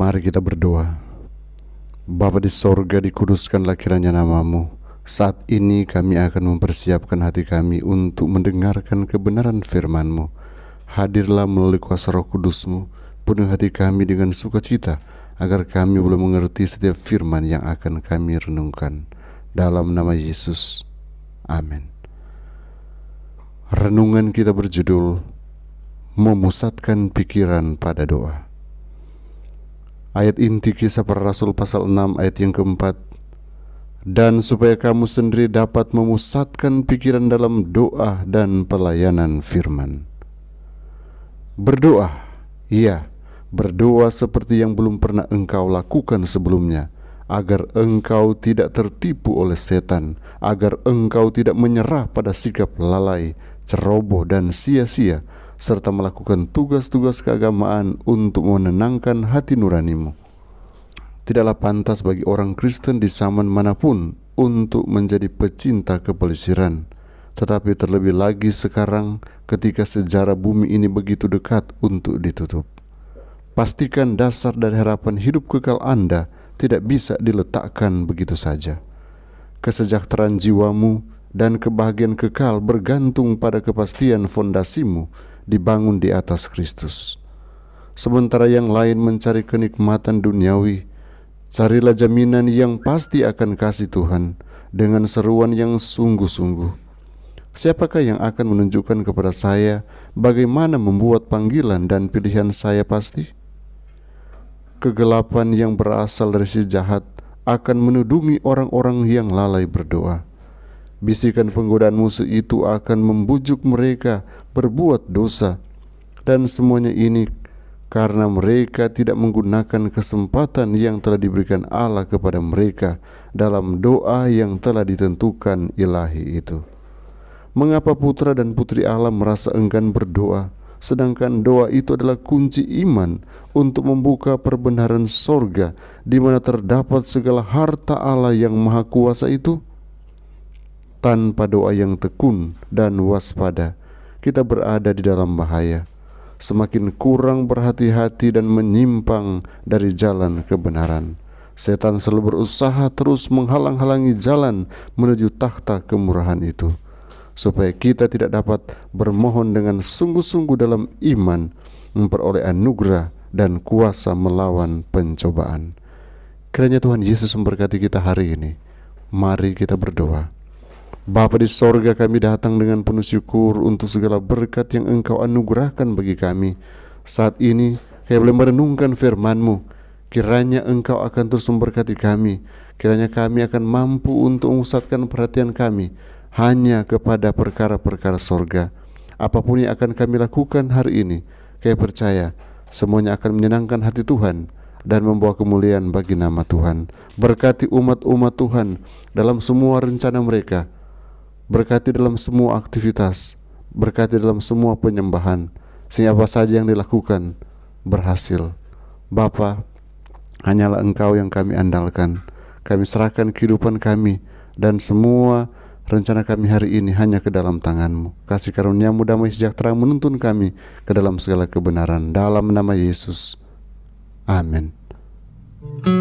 Mari kita berdoa. Bapa di sorga dikuduskanlah kiranya namamu. Saat ini kami akan mempersiapkan hati kami untuk mendengarkan kebenaran FirmanMu. Hadirlah melalui kuasa roh KudusMu, mu penuh hati kami dengan sukacita, agar kami boleh mengerti setiap firman yang akan kami renungkan. Dalam nama Yesus. Amin. Renungan kita berjudul Memusatkan Pikiran pada Doa. Ayat inti kisah para rasul pasal 6 ayat yang keempat Dan supaya kamu sendiri dapat memusatkan pikiran dalam doa dan pelayanan firman Berdoa, iya berdoa seperti yang belum pernah engkau lakukan sebelumnya Agar engkau tidak tertipu oleh setan Agar engkau tidak menyerah pada sikap lalai, ceroboh dan sia-sia serta melakukan tugas-tugas keagamaan untuk menenangkan hati nuranimu. Tidaklah pantas bagi orang Kristen di zaman manapun untuk menjadi pecinta kepelisiran, tetapi terlebih lagi sekarang ketika sejarah bumi ini begitu dekat untuk ditutup. Pastikan dasar dan harapan hidup kekal Anda tidak bisa diletakkan begitu saja. Kesejahteraan jiwamu dan kebahagiaan kekal bergantung pada kepastian fondasimu dibangun di atas Kristus. Sementara yang lain mencari kenikmatan duniawi, carilah jaminan yang pasti akan kasih Tuhan dengan seruan yang sungguh-sungguh. Siapakah yang akan menunjukkan kepada saya bagaimana membuat panggilan dan pilihan saya pasti? Kegelapan yang berasal dari si jahat akan menudungi orang-orang yang lalai berdoa Bisikan penggodaan musuh itu akan membujuk mereka berbuat dosa. Dan semuanya ini karena mereka tidak menggunakan kesempatan yang telah diberikan Allah kepada mereka dalam doa yang telah ditentukan ilahi itu. Mengapa putra dan putri Allah merasa enggan berdoa, sedangkan doa itu adalah kunci iman untuk membuka perbenaran sorga di mana terdapat segala harta Allah yang maha kuasa itu? tanpa doa yang tekun dan waspada, kita berada di dalam bahaya. Semakin kurang berhati-hati dan menyimpang dari jalan kebenaran, setan selalu berusaha terus menghalang-halangi jalan menuju takhta kemurahan itu, supaya kita tidak dapat bermohon dengan sungguh-sungguh dalam iman, memperoleh anugerah dan kuasa melawan pencobaan. Kiranya Tuhan Yesus memberkati kita hari ini. Mari kita berdoa. Bapa di sorga kami datang dengan penuh syukur untuk segala berkat yang engkau anugerahkan bagi kami. Saat ini kami boleh merenungkan firmanmu. Kiranya engkau akan terus memberkati kami. Kiranya kami akan mampu untuk mengusatkan perhatian kami hanya kepada perkara-perkara sorga. Apapun yang akan kami lakukan hari ini, kami percaya semuanya akan menyenangkan hati Tuhan dan membawa kemuliaan bagi nama Tuhan. Berkati umat-umat Tuhan dalam semua rencana mereka berkati dalam semua aktivitas, berkati dalam semua penyembahan, sehingga apa saja yang dilakukan berhasil. Bapa, hanyalah Engkau yang kami andalkan. Kami serahkan kehidupan kami dan semua rencana kami hari ini hanya ke dalam tanganmu. Kasih karuniamu damai sejahtera menuntun kami ke dalam segala kebenaran. Dalam nama Yesus. Amin.